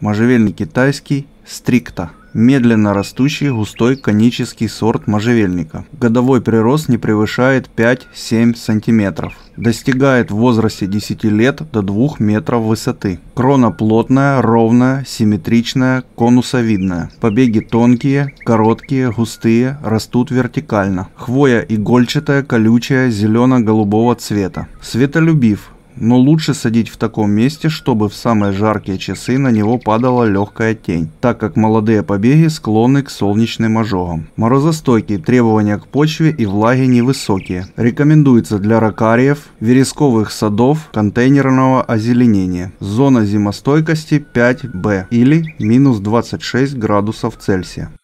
Можжевельный китайский стрикта. Медленно растущий густой конический сорт можжевельника. Годовой прирост не превышает 5-7 см. Достигает в возрасте 10 лет до 2 метров высоты. Крона плотная, ровная, симметричная, конусовидная. Побеги тонкие, короткие, густые, растут вертикально. Хвоя игольчатая, колючая, зелено-голубого цвета. Светолюбив, но лучше садить в таком месте, чтобы в самые жаркие часы на него падала легкая тень, так как молодые побеги склонны к солнечным ожогам. Морозостойкие требования к почве и влаге невысокие. Рекомендуется для ракариев, вересковых садов, контейнерного озеленения. Зона зимостойкости 5 Б или минус 26 градусов Цельсия.